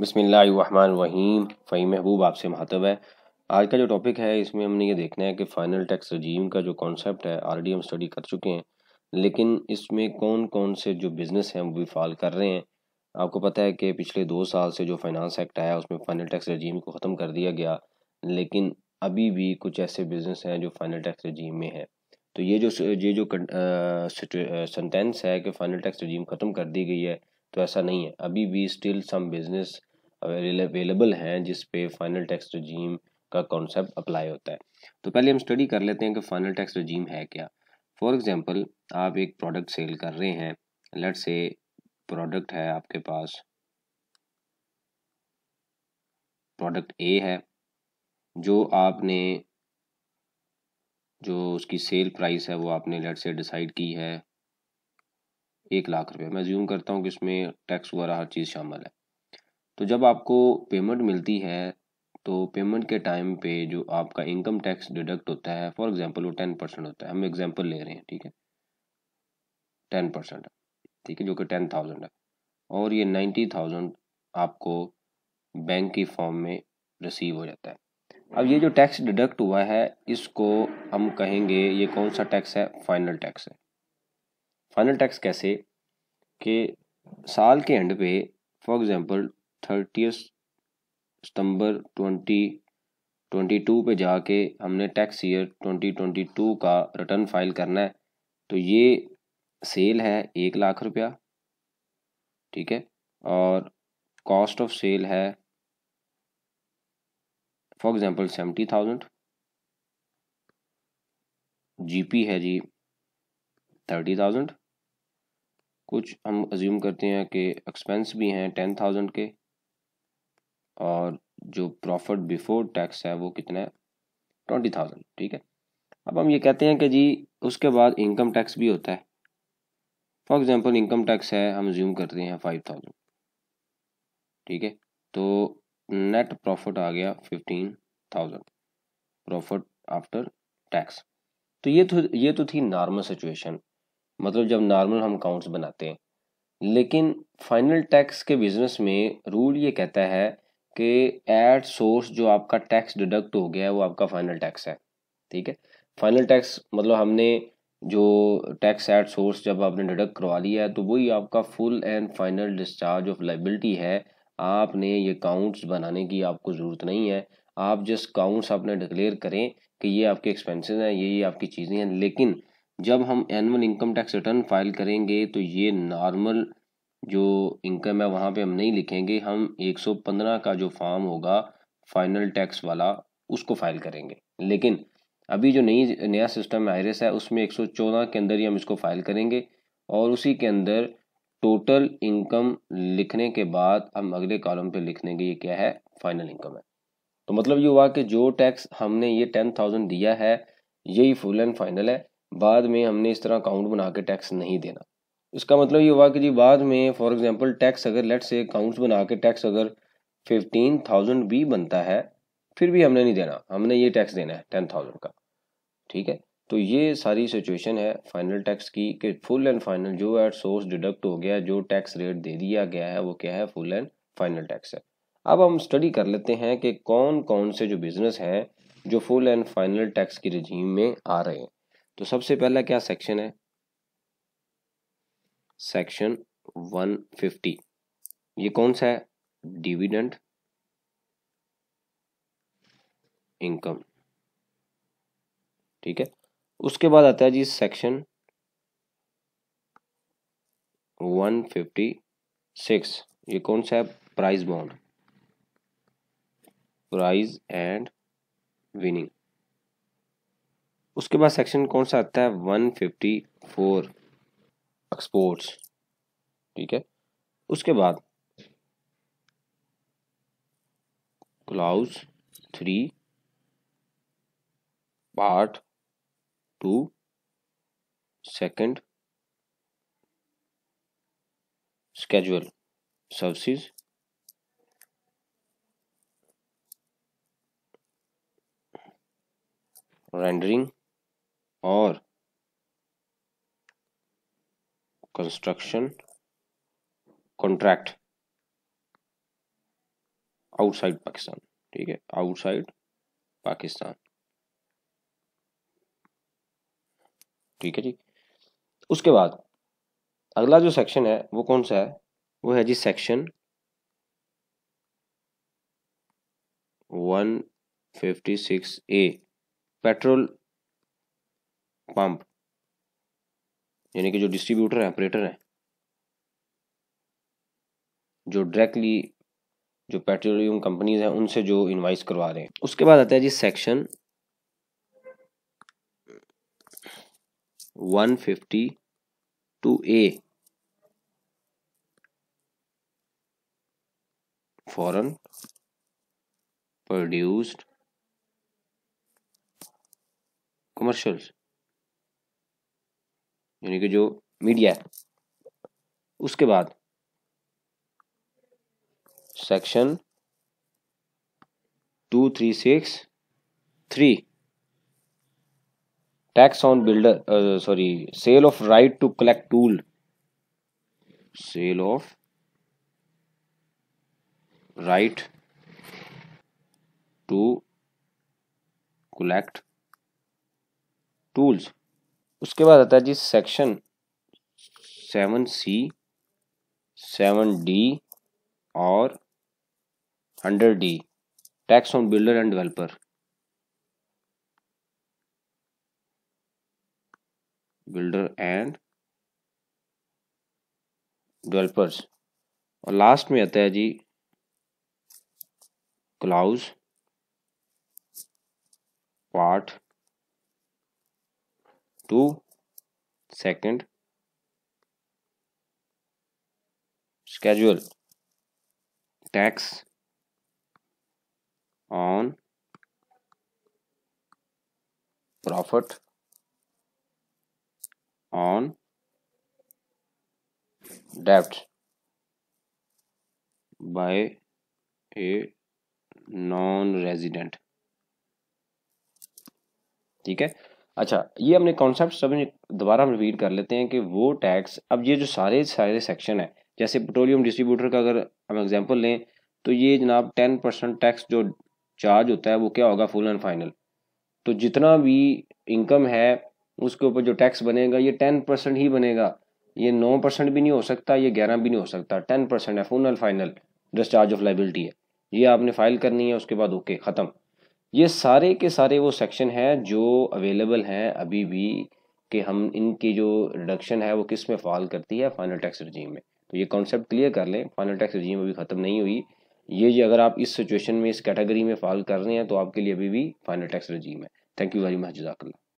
बसमिलीम फ़ही महबूब आपसे महातब है आज का जो टॉपिक है इसमें हमने ये देखना है कि फ़ाइनल टैक्स रजीम का जो कॉन्सेप्ट है ऑलरेडी हम स्टडी कर चुके हैं लेकिन इसमें कौन कौन से जो बिज़नेस हैं वो भी फॉल कर रहे हैं आपको पता है कि पिछले दो साल से जो फाइनेंस एक्ट आया उसमें फ़ाइनल टैक्स रजीम को ख़त्म कर दिया गया लेकिन अभी भी कुछ ऐसे बिज़नेस हैं जो फ़ाइनल टैक्स रजीम में है तो ये जो ये जो सेंटेंस है कि फ़ाइनल टैक्स रजीम ख़त्म कर दी गई है तो ऐसा नहीं है अभी भी स्टिल सम बिज़नेस अवेलेबल हैं जिस पे फाइनल टैक्स रजीम का कॉन्सेप्ट अप्लाई होता है तो पहले हम स्टडी कर लेते हैं कि फाइनल टैक्स रजीम है क्या फॉर एग्जांपल आप एक प्रोडक्ट सेल कर रहे हैं लेट से प्रोडक्ट है आपके पास प्रोडक्ट ए है जो आपने जो उसकी सेल प्राइस है वो आपने लेट से डिसाइड की है एक लाख रुपए मैं ज्यूम करता हूँ कि इसमें टैक्स वगैरह हर चीज़ शामिल है तो जब आपको पेमेंट मिलती है तो पेमेंट के टाइम पे जो आपका इनकम टैक्स डिडक्ट होता है फॉर एग्जांपल वो टेन परसेंट होता है हम एग्जांपल ले रहे हैं ठीक है टेन परसेंट ठीक है जो कि टेन थाउजेंड है और ये नाइन्टी थाउजेंड आपको बैंक की फॉर्म में रिसीव हो जाता है अब ये जो टैक्स डिडक्ट हुआ है इसको हम कहेंगे ये कौन सा टैक्स है फाइनल टैक्स है फाइनल टैक्स कैसे कि साल के एंड पे फॉर एग्ज़ाम्पल थर्टी सितंबर ट्वेंटी ट्वेंटी टू पर जाके हमने tax year twenty twenty two का रिटर्न फाइल करना है तो ये सेल है एक लाख रुपया ठीक है और कॉस्ट ऑफ सेल है for example seventy thousand GP है जी थर्टी थाउजेंड कुछ हम अज्यूम करते हैं कि एक्सपेंस भी हैं टेन थाउजेंड के और जो प्रॉफिट बिफोर टैक्स है वो कितना है ट्वेंटी थाउजेंड ठीक है अब हम ये कहते हैं कि जी उसके बाद इनकम टैक्स भी होता है फॉर एग्जांपल इनकम टैक्स है हम ज्यूम करते हैं फाइव थाउजेंड ठीक है तो नेट प्रॉफिट आ गया fifteen thousand profit after tax तो ये तो ये तो थी नॉर्मल सिचुएशन मतलब जब नॉर्मल हम अकाउंट्स बनाते हैं लेकिन फाइनल टैक्स के बिजनेस में रूल ये कहता है कि एट सोर्स जो आपका टैक्स डिडक्ट हो गया है वो आपका फाइनल टैक्स है ठीक है फाइनल टैक्स मतलब हमने जो टैक्स एट सोर्स जब आपने डिडक्ट करवा लिया है तो वही आपका full and final discharge of liability है आपने ये काउंट्स बनाने की आपको ज़रूरत नहीं है आप जिस काउंट्स आपने डिक्लेयर करें कि ये आपके एक्सपेंसेस हैं ये ये आपकी चीज़ें हैं लेकिन जब हम annual income tax return file करेंगे तो ये नॉर्मल जो इनकम है वहाँ पे हम नहीं लिखेंगे हम 115 का जो फॉर्म होगा फाइनल टैक्स वाला उसको फाइल करेंगे लेकिन अभी जो नई नया सिस्टम आयरस है उसमें 114 के अंदर ही हम इसको फाइल करेंगे और उसी के अंदर टोटल इनकम लिखने के बाद हम अगले कॉलम पे लिख देंगे ये क्या है फाइनल इनकम है तो मतलब ये हुआ कि जो टैक्स हमने ये टेन थाउजेंड दिया है यही फुल एंड फाइनल है बाद में हमने इस तरह अकाउंट बना के टैक्स नहीं देना इसका मतलब ये हुआ कि जी बाद में फॉर एग्जांपल टैक्स अगर लेट से अकाउंट्स बना के टैक्स अगर फिफ्टीन थाउजेंड भी बनता है फिर भी हमने नहीं देना हमने ये टैक्स देना है टेन थाउजेंड का ठीक है तो ये सारी सिचुएशन है फाइनल टैक्स की कि फुल एंड फाइनल जो एट सोर्स डिडक्ट हो गया जो टैक्स रेट दे दिया गया है वो क्या है फुल एंड फाइनल टैक्स है अब हम स्टडी कर लेते हैं कि कौन कौन से जो बिजनेस हैं जो फुल एंड फाइनल टैक्स की रजीम में आ रहे हैं तो सबसे पहला क्या सेक्शन है सेक्शन 150 ये कौन सा है डिविडेंड इनकम ठीक है उसके बाद आता है जी सेक्शन 156 ये कौन सा है prize bond prize and winning उसके बाद सेक्शन कौन सा आता है 154 एक्सपोर्ट्स ठीक है उसके बाद clause three part two second schedule service rendering और construction contract आउटसाइड पाकिस्तान ठीक है आउटसाइड पाकिस्तान ठीक है जी उसके बाद अगला जो सेक्शन है वो कौन सा है वो है जी सेक्शन 156 ए पेट्रोल पंप यानी कि जो डिस्ट्रीब्यूटर है ऑपरेटर है जो डायरेक्टली जो पेट्रोलियम कंपनीज हैं उनसे जो इनवाइस करवा रहे हैं उसके बाद आता है जी section 152 A foreign produced commercials यानी कि जो मीडिया है उसके बाद section two three six three tax on builder sorry sale of right to collect toll sale of right to collect tolls उसके बाद आता है जी section seven C seven D और hundred D tax on builder and developer builder and developers और last में आता है जी clause part two second schedule tax on profit on डेप्ट बाय ए नॉन रेजिडेंट ठीक है अच्छा ये हमने कॉन्सेप्ट सभी दोबारा हम रिपीट कर लेते हैं कि वो टैक्स अब ये जो सारे सारे सेक्शन है जैसे पेट्रोलियम डिस्ट्रीब्यूटर का अगर हम एग्जांपल लें तो ये जनाब टेन परसेंट टैक्स जो चार्ज होता है वो क्या होगा फुल एंड फाइनल तो जितना भी इनकम है उसके ऊपर जो टैक्स बनेगा ये टेन परसेंट ही बनेगा ये नौ परसेंट भी नहीं हो सकता ये ग्यारह भी नहीं हो सकता टेन परसेंट है full and final discharge of liability है ये आपने फाइल करनी है उसके बाद ओके ख़त्म ये सारे के सारे वो सेक्शन हैं जो अवेलेबल हैं अभी भी कि हम इनकी जो रिडक्शन है वो किस में फॉल करती है फाइनल टैक्स रजीम में तो ये कॉन्सेप्ट क्लियर कर लें फाइनल टैक्स रजीम अभी ख़त्म नहीं हुई ये जो अगर आप इस सिचुएशन में इस कैटेगरी में फॉल कर रहे हैं तो आपके लिए अभी भी फाइनल टैक्स रजीम है थैंक यू वेरी मच जजाकल्ला